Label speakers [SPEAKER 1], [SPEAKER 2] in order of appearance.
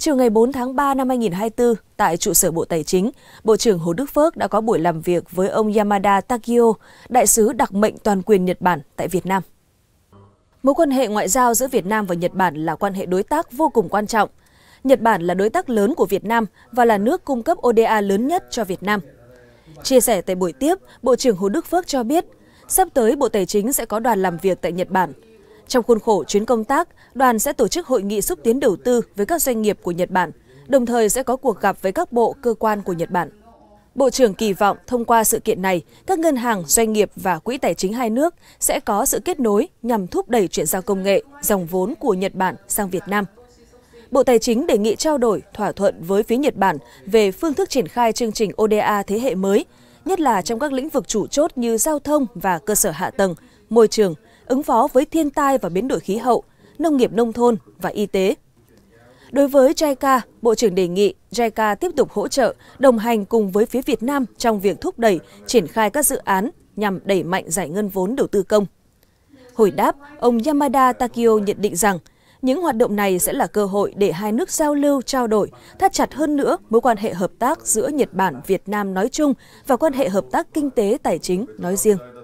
[SPEAKER 1] Chiều ngày 4 tháng 3 năm 2024, tại trụ sở Bộ Tài chính, Bộ trưởng Hồ Đức Phước đã có buổi làm việc với ông Yamada Takio, đại sứ đặc mệnh toàn quyền Nhật Bản tại Việt Nam. Mối quan hệ ngoại giao giữa Việt Nam và Nhật Bản là quan hệ đối tác vô cùng quan trọng. Nhật Bản là đối tác lớn của Việt Nam và là nước cung cấp ODA lớn nhất cho Việt Nam. Chia sẻ tại buổi tiếp, Bộ trưởng Hồ Đức Phước cho biết, sắp tới Bộ Tài chính sẽ có đoàn làm việc tại Nhật Bản – trong khuôn khổ chuyến công tác, đoàn sẽ tổ chức hội nghị xúc tiến đầu tư với các doanh nghiệp của Nhật Bản, đồng thời sẽ có cuộc gặp với các bộ, cơ quan của Nhật Bản. Bộ trưởng kỳ vọng thông qua sự kiện này, các ngân hàng, doanh nghiệp và quỹ tài chính hai nước sẽ có sự kết nối nhằm thúc đẩy chuyển giao công nghệ, dòng vốn của Nhật Bản sang Việt Nam. Bộ Tài chính đề nghị trao đổi, thỏa thuận với phía Nhật Bản về phương thức triển khai chương trình ODA thế hệ mới, nhất là trong các lĩnh vực chủ chốt như giao thông và cơ sở hạ tầng, môi trường, ứng phó với thiên tai và biến đổi khí hậu, nông nghiệp nông thôn và y tế. Đối với JICA, Bộ trưởng đề nghị JICA tiếp tục hỗ trợ, đồng hành cùng với phía Việt Nam trong việc thúc đẩy, triển khai các dự án nhằm đẩy mạnh giải ngân vốn đầu tư công. Hồi đáp, ông Yamada Takio nhận định rằng những hoạt động này sẽ là cơ hội để hai nước giao lưu, trao đổi, thắt chặt hơn nữa mối quan hệ hợp tác giữa Nhật Bản, Việt Nam nói chung và quan hệ hợp tác kinh tế, tài chính nói riêng.